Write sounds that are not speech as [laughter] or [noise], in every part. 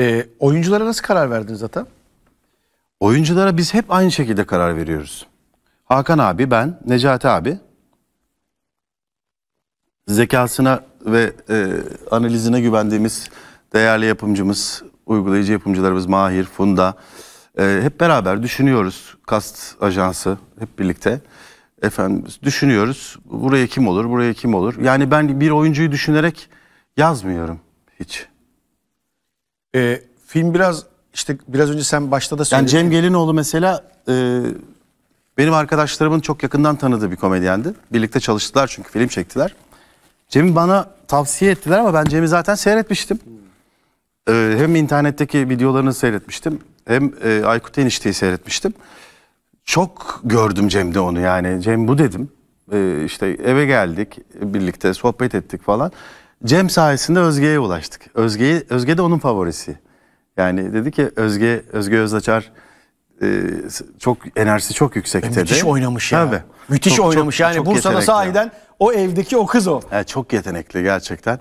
E, oyunculara nasıl karar verdiniz zaten? Oyunculara biz hep aynı şekilde karar veriyoruz. Hakan abi, ben, Necati abi. Zekasına ve e, analizine güvendiğimiz değerli yapımcımız, uygulayıcı yapımcılarımız Mahir, Funda. E, hep beraber düşünüyoruz. Kast Ajansı hep birlikte. Efendim düşünüyoruz. Buraya kim olur, buraya kim olur. Yani ben bir oyuncuyu düşünerek yazmıyorum hiç. E, film biraz işte biraz önce sen başta da söyledin. Yani Cem Gelinoğlu mesela e, benim arkadaşlarımın çok yakından tanıdığı bir komedyendi. Birlikte çalıştılar çünkü film çektiler. Cem'i bana tavsiye ettiler ama ben Cem'i zaten seyretmiştim. Ee, hem internetteki videolarını seyretmiştim hem e, Aykut Enişte'yi seyretmiştim. Çok gördüm Cem'de onu yani. Cem bu dedim. Ee, işte eve geldik birlikte sohbet ettik falan. Cem sayesinde Özge'ye ulaştık. Özge, Özge de onun favorisi. Yani dedi ki Özge, Özge Özdaçar e, çok enerjisi çok yüksek e, dedi. Müthiş oynamış ya. Tabii. Müthiş çok, oynamış yani çok Bursa'da sahiden o evdeki o kız o. Yani e, çok yetenekli gerçekten.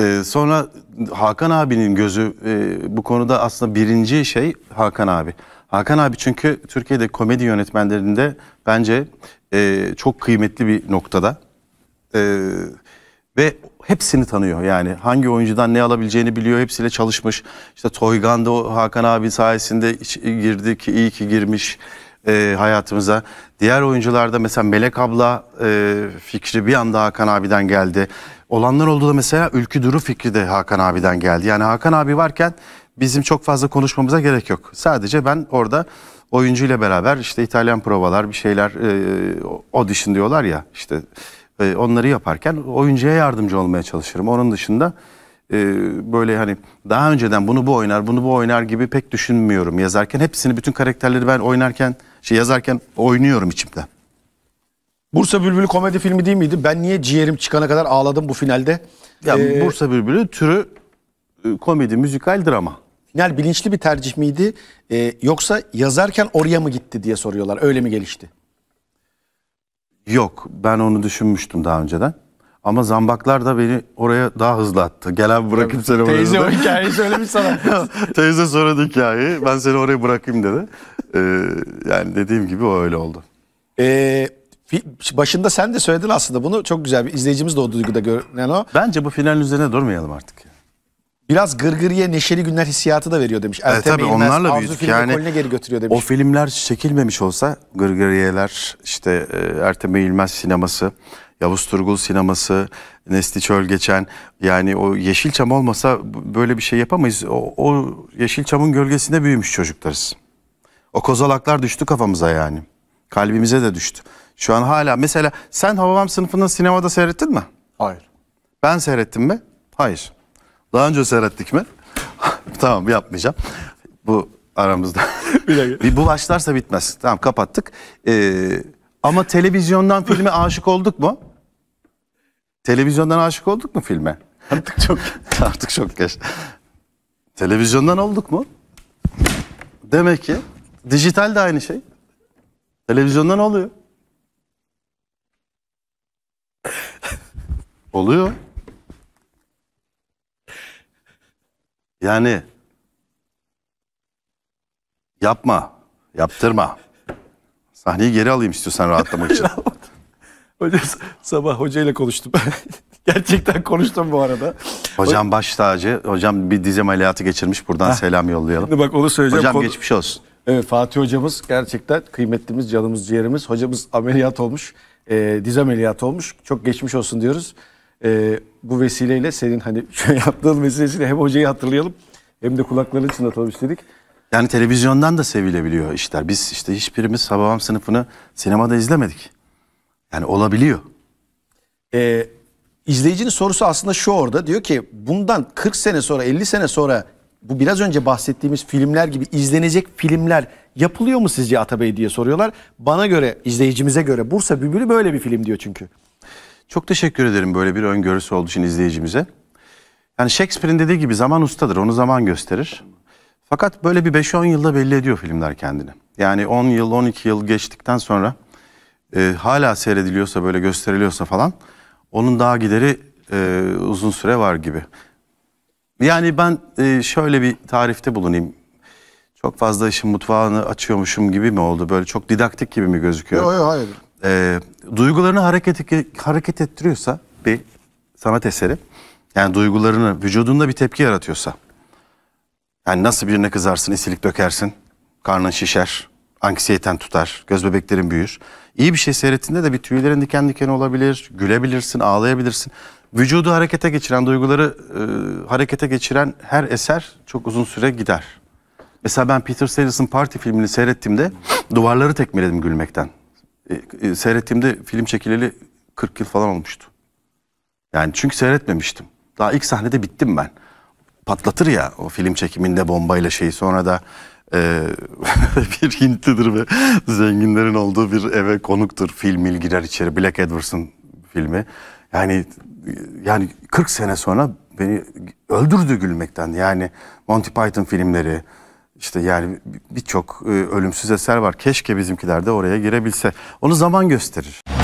Ee, sonra Hakan abinin gözü e, bu konuda aslında birinci şey Hakan abi. Hakan abi çünkü Türkiye'de komedi yönetmenlerinde bence e, çok kıymetli bir noktada. Evet ve hepsini tanıyor yani hangi oyuncudan ne alabileceğini biliyor hepsiyle çalışmış. İşte Toygan da Hakan abi sayesinde girdik iyi ki girmiş e, hayatımıza. Diğer oyuncularda mesela Melek abla e, fikri bir anda Hakan abiden geldi. Olanlar oldu da mesela Ülkü Duru fikri de Hakan abiden geldi. Yani Hakan abi varken bizim çok fazla konuşmamıza gerek yok. Sadece ben orada oyuncuyla beraber işte İtalyan provalar bir şeyler e, audition diyorlar ya işte e, onları yaparken oyuncuya yardımcı olmaya çalışırım. Onun dışında e, böyle hani daha önceden bunu bu oynar, bunu bu oynar gibi pek düşünmüyorum yazarken. Hepsini bütün karakterleri ben oynarken, şey yazarken oynuyorum içimde. Bursa Bülbülü komedi filmi değil miydi? Ben niye ciğerim çıkana kadar ağladım bu finalde? Ya ee, Bursa Bülbülü türü e, komedi, müzikal, drama. Final bilinçli bir tercih miydi? Ee, yoksa yazarken oraya mı gitti diye soruyorlar. Öyle mi gelişti? Yok ben onu düşünmüştüm daha önceden. Ama zambaklar da beni oraya daha hızlı attı. Gel Gelen bırakayım seni oraya. Teyze o hikayeyi söylemiş sana. [laughs] Teyze söyledi hikayeyi. Ben seni oraya bırakayım dedi. Ee, yani dediğim gibi o öyle oldu. Ee, başında sen de söyledin aslında bunu. Çok güzel bir izleyicimiz de o duyguda görünen o. Bence bu final üzerine durmayalım artık. Biraz gırgırıya neşeli günler hissiyatı da veriyor demiş. E, Ertem e, tabii Eğilmez, onlarla büyüdük. Yani geri götürüyor demiş. O filmler çekilmemiş olsa gırgırıyeler işte e, Ertem İlmez sineması, Yavuz Turgul sineması, Nesli Çöl geçen yani o Yeşilçam olmasa böyle bir şey yapamayız. O, o Yeşilçam'ın gölgesinde büyümüş çocuklarız. O kozalaklar düştü kafamıza yani. Kalbimize de düştü. Şu an hala mesela sen Hababam sınıfını sinemada seyrettin mi? Hayır. Ben seyrettim mi? Hayır. Daha önce seyrettik mi? [laughs] tamam yapmayacağım. Bu aramızda. [laughs] bir dakika. bu başlarsa bitmez. Tamam kapattık. Ee, ama televizyondan filme aşık olduk mu? Televizyondan aşık olduk mu filme? [laughs] Artık çok artık çok geç. Televizyondan olduk mu? Demek ki dijital de aynı şey. Televizyondan oluyor. oluyor. Yani yapma, yaptırma. Sahneyi geri alayım istiyorsan rahatlamak için. [laughs] Hocam sabah hocayla konuştum. [laughs] Gerçekten konuştum bu arada. Hocam baş tacı. Hocam bir dizem ameliyatı geçirmiş. Buradan ha. selam yollayalım. Şimdi bak onu söyleyeceğim. Hocam konu... geçmiş olsun. Evet Fatih hocamız gerçekten kıymetlimiz, canımız, ciğerimiz. Hocamız ameliyat olmuş. E, diz ameliyatı olmuş. Çok geçmiş olsun diyoruz. E, bu vesileyle senin hani [laughs] şu yaptığın vesilesiyle hem hocayı hatırlayalım hem de kulaklarını çınlatalım istedik. Yani televizyondan da sevilebiliyor işler. Biz işte hiçbirimiz Hababam sınıfını sinemada izlemedik. Yani olabiliyor. Ee, izleyicinin sorusu aslında şu orada. Diyor ki bundan 40 sene sonra 50 sene sonra bu biraz önce bahsettiğimiz filmler gibi izlenecek filmler yapılıyor mu sizce Atabey diye soruyorlar. Bana göre izleyicimize göre Bursa Bülbülü böyle bir film diyor çünkü. Çok teşekkür ederim böyle bir öngörüsü olduğu için izleyicimize. Yani Shakespeare'in dediği gibi zaman ustadır, onu zaman gösterir. Fakat böyle bir 5-10 yılda belli ediyor filmler kendini. Yani 10 yıl, 12 yıl geçtikten sonra e, hala seyrediliyorsa, böyle gösteriliyorsa falan onun daha gideri e, uzun süre var gibi. Yani ben e, şöyle bir tarifte bulunayım. Çok fazla işin mutfağını açıyormuşum gibi mi oldu? Böyle çok didaktik gibi mi gözüküyor? Yok yok hayır. E, duygularını hareket, hareket ettiriyorsa bir sanat eseri yani duygularını vücudunda bir tepki yaratıyorsa yani nasıl birine kızarsın, isilik dökersin, karnın şişer, anksiyeten tutar, göz bebeklerin büyür. iyi bir şey seyrettiğinde de bir tüylerin diken diken olabilir, gülebilirsin, ağlayabilirsin. Vücudu harekete geçiren, duyguları e, harekete geçiren her eser çok uzun süre gider. Mesela ben Peter Sellers'ın Party filmini seyrettiğimde duvarları tekmeledim gülmekten. E, e, seyrettiğimde film çekileli 40 yıl falan olmuştu. Yani çünkü seyretmemiştim. Daha ilk sahnede bittim ben. Patlatır ya o film çekiminde bombayla şeyi sonra da e, [laughs] bir Hintlidir ve zenginlerin olduğu bir eve konuktur. film girer içeri. Black Edwards'ın filmi. Yani yani 40 sene sonra beni öldürdü gülmekten. Yani Monty Python filmleri, işte yani birçok e, ölümsüz eser var. Keşke bizimkiler de oraya girebilse. Onu zaman gösterir.